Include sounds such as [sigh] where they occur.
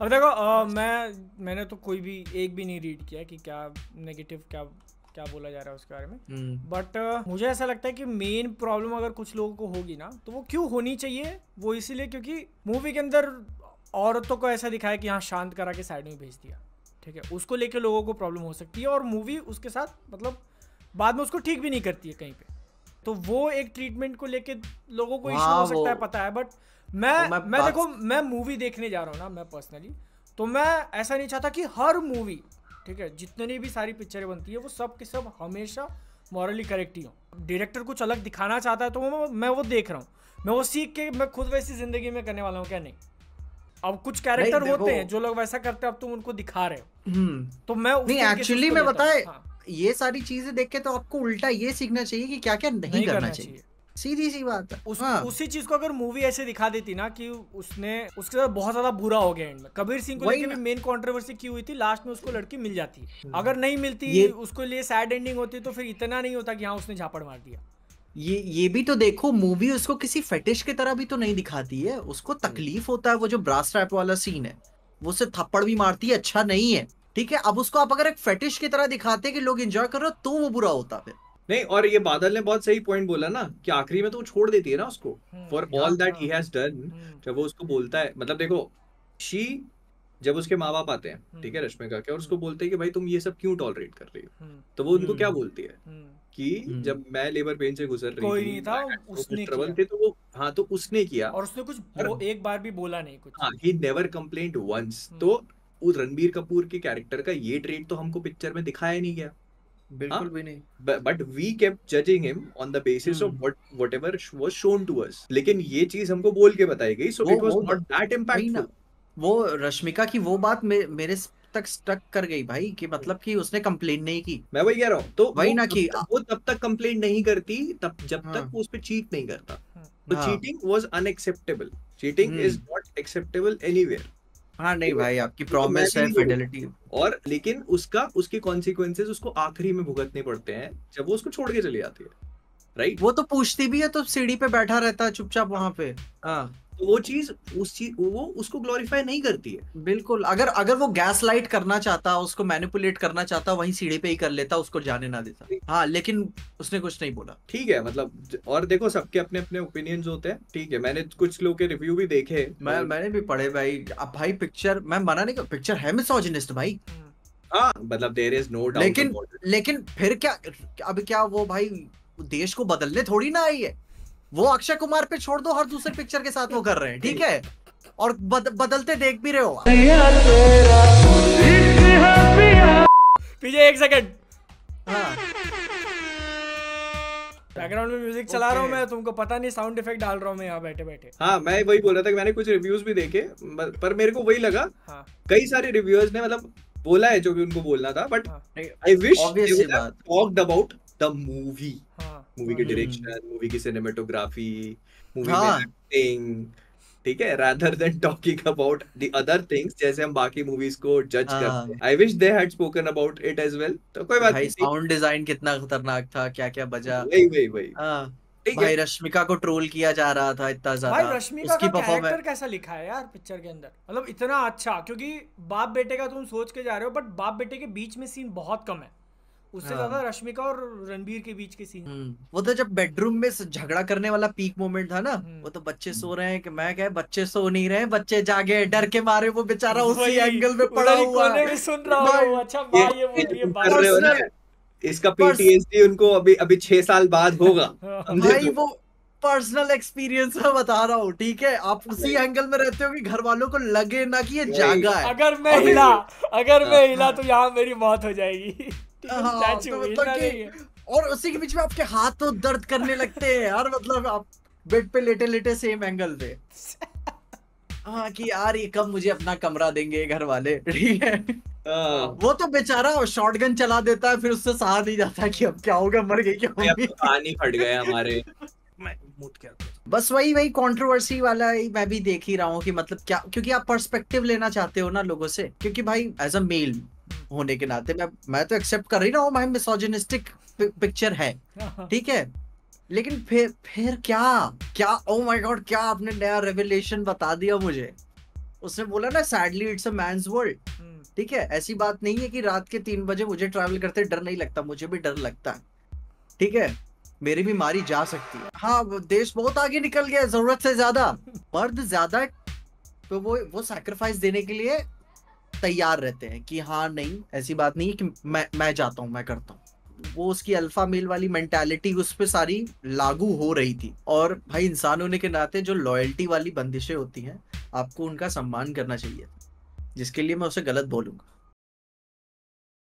अब देखो आ, मैं मैंने तो कोई भी एक भी नहीं रीड किया कि क्या नेगेटिव क्या क्या बोला जा रहा है उसके बारे में बट hmm. uh, मुझे ऐसा लगता है कि मेन प्रॉब्लम अगर कुछ लोगों को होगी ना तो वो क्यों होनी चाहिए वो इसीलिए क्योंकि मूवी के अंदर औरतों को ऐसा दिखाया कि हाँ शांत करा के साइड में भेज दिया ठीक है उसको लेके लोगों को प्रॉब्लम हो सकती है और मूवी उसके साथ मतलब बाद में उसको ठीक भी नहीं करती है कहीं पर तो वो एक ट्रीटमेंट को लेके लोगों को इशू हाँ, हो सकता है पता है बट तो मैं मैं, मैं देखो मैं मूवी देखने जा रहा हूँ ना मैं पर्सनली तो मैं ऐसा नहीं चाहता कि हर मूवी ठीक है जितनी भी सारी पिक्चरें बनती है वो सब के सब हमेशा मॉरली करेक्ट ही हो डायरेक्टर कुछ अलग दिखाना चाहता है तो मैं वो देख रहा हूँ मैं वो सीख के मैं खुद वैसी जिंदगी में करने वाला हूँ क्या नहीं अब कुछ कैरेक्टर होते हैं जो लोग वैसा करते हैं अब तुम उनको दिखा रहे हो हम्म। तो मैं एक्चुअली मैं बताए हाँ। ये सारी चीजें देख के तो आपको उल्टा ये सीखना चाहिए कि क्या क्या नहीं, नहीं करना, करना चाहिए सीधी सी बात है उस, हाँ। उसी चीज को अगर मूवी ऐसे दिखा देती ना कि उसने उसके साथ बहुत ज्यादा बुरा हो गया एंड में कबीर सिंह को लेके मेन कंट्रोवर्सी की हुई थी लास्ट में उसको लड़की मिल जाती हम्म। अगर नहीं मिलती उसके लिए सैड एंडिंग होती तो फिर इतना नहीं होता कि हाँ उसने झापड़ मार दिया ये ये भी तो देखो मूवी उसको किसी फेटिश की तरह भी तो नहीं दिखाती है उसको तकलीफ होता है वो जो ब्रास रैप वाला सीन है वो उसे थप्पड़ भी मारती है अच्छा नहीं है ठीक है अब उसको आप अगर एक फेटिश की तरह दिखाते कि लोग एंजॉय कर रहे हो तो वो बुरा होता फिर नहीं और ये बादल ने बहुत सही पॉइंट बोला ना कि आखिरी में तो वो छोड़ देती है ना उसको for all that he has done जब वो उसको बोलता है मतलब देखो शी जब उसके माँ बाप आते हैं हम्म। ठीक है रश्मि का और उसको हम्म। बोलते हैं कि भाई तुम ये सब क्यों टॉलरेट कर रही हो हम्म। तो वो उनको क्या बोलती है कि जब मैं लेबर पेन से गुजर रही कोई नहीं था उसने ट्रबल थे तो वो हाँ तो उसने किया और उसने कुछ और, एक बार भी बोला नहीं कुछ हाँ ही नेवर कंप्लेंट वंस तो उस रणबीर कपूर के कैरेक्टर का ये ट्रेड तो हमको पिक्चर में दिखाया नहीं गया बिल्कुल हाँ? भी नहीं but we judging him on the basis of what whatever was shown to us लेकिन ये चीज हमको बोल के बताई गई so it was not that impactful वो रश्मिका की वो बात मे, मेरे तक स्टक कर गई भाई कि मतलब कि उसने कंप्लेन नहीं की मैं वही कह रहा हूँ तो वही ना वो तब तक कंप्लेन नहीं करती तब जब हाँ. तक वो उस पर चीट नहीं करता तो cheating was unacceptable cheating is not acceptable anywhere हाँ नहीं भाई आपकी प्रॉमिस तो है फिडेलिटी और लेकिन उसका उसके कॉन्सिक्वेंसेस उसको आखिरी में भुगतने पड़ते हैं जब वो उसको छोड़ के चली जाती है राइट वो तो पूछती भी है तो सीढ़ी पे बैठा रहता है चुपचाप वहां पे हाँ तो वो चीज उस चीज वो उसको ग्लोरीफाई नहीं करती है बिल्कुल अगर अगर वो गैस लाइट करना चाहता उसको मैनिपुलेट करना चाहता वहीं सीढ़ी पे ही कर लेता उसको जाने ना देता हाँ लेकिन उसने कुछ नहीं बोला ठीक है मतलब और देखो सबके अपने अपने ओपिनियंस होते हैं ठीक है मैंने कुछ लोग के रिव्यू भी देखे मैं मैंने भी पढ़े भाई अब भाई पिक्चर मैं मना नहीं कर पिक्चर है मिसोजिनिस्ट भाई हाँ मतलब देर इज नो डाउट लेकिन लेकिन फिर क्या अब क्या वो भाई देश को बदलने थोड़ी ना आई है वो अक्षय कुमार पे छोड़ दो हर दूसरे पिक्चर के साथ वो कर रहे हैं ठीक है और बद, बदलते देख भी रहे हो पीछे एक सेकंड हाँ बैकग्राउंड में म्यूजिक चला रहा हूँ मैं तुमको पता नहीं साउंड इफेक्ट डाल रहा हूँ मैं यहाँ बैठे बैठे हाँ मैं वही बोल रहा था कि मैंने कुछ रिव्यूज भी देखे पर मेरे को वही लगा हाँ. कई सारे रिव्यूअर्स ने मतलब बोला है जो भी उनको बोलना था but I wish talk about the movie movie के डायरेक्शन मूवी की सिनेमेटोग्राफी मूवी में एक्टिंग ठीक है rather than talking about the other things जैसे हम बाकी मूवीज को जज हाँ। करते हैं I wish they had spoken about it as well तो कोई बात नहीं साउंड डिजाइन कितना खतरनाक था क्या क्या बजा वही वही वही हाँ। भाई रश्मिका को ट्रोल किया जा रहा था इतना ज्यादा भाई रश्मिका उसकी का कैरेक्टर कैसा लिखा है यार पिक्चर के अंदर मतलब इतना अच्छा क्योंकि बाप बेटे का तुम सोच के जा रहे हो बट बाप बेटे के बीच में सीन बहुत कम है उससे हाँ। ज्यादा रश्मिका और रणबीर के बीच के सीन हम्म, वो तो जब बेडरूम में झगड़ा करने वाला पीक मोमेंट था ना हम्म। वो तो बच्चे सो रहे हैं कि मैं क्या बच्चे सो नहीं रहे बच्चे जागे डर के मारे वो बेचारा उसी एंगल में पड़ा हुआ है सुन रहा हूँ अच्छा ये, ये इसका पीटीएसडी उनको अभी अभी छह साल बाद होगा [laughs] हाँ। भाई तो। वो पर्सनल एक्सपीरियंस में बता रहा हूँ ठीक है आप उसी एंगल में रहते हो कि घर वालों को लगे ना कि ये जागा है अगर मैं हिला अगर मैं हाँ। हिला तो यहाँ मेरी मौत हो जाएगी हाँ, तो तो और उसी के बीच में आपके हाथ तो दर्द करने लगते हैं यार मतलब आप बेड पे लेटे लेटे सेम एंगल पे [laughs] हाँ कि यार ये कब मुझे अपना कमरा देंगे घर वाले ठीक है हाँ। वो तो बेचारा शॉटगन चला देता है फिर उससे सहा नहीं जाता कि अब क्या होगा मर गए क्या तो होगी पानी फट गए हमारे [laughs] बस वही वही कंट्रोवर्सी वाला ही मैं भी देख ही रहा हूँ कि मतलब क्या क्योंकि आप पर्सपेक्टिव लेना चाहते हो ना लोगों से क्योंकि भाई एज अ मेल होने के नाते मैं मैं तो एक्सेप्ट कर रही ना माय मिसोजिनिस्टिक पिक्चर है हाँ। ठीक है लेकिन फिर फिर क्या क्या ओ माय गॉड क्या आपने नया रेवलेशन बता दिया मुझे उसने बोला ना sadly it's a man's world ठीक है ऐसी बात नहीं है कि रात के तीन बजे मुझे ट्रैवल करते डर नहीं लगता मुझे भी डर लगता है ठीक है मेरी भी मारी जा सकती है हाँ देश बहुत आगे निकल गया जरूरत से ज्यादा मर्द ज्यादा तो वो वो सैक्रिफाइस देने के लिए तैयार रहते हैं कि हाँ नहीं ऐसी बात नहीं है कि मैं मैं जाता हूँ मैं करता हूँ वो उसकी अल्फा मेल वाली मेंटालिटी उस पर सारी लागू हो रही थी और भाई इंसान होने के नाते जो लॉयल्टी वाली बंदिशें होती हैं आपको उनका सम्मान करना चाहिए जिसके लिए मैं उसे गलत बोलूँगा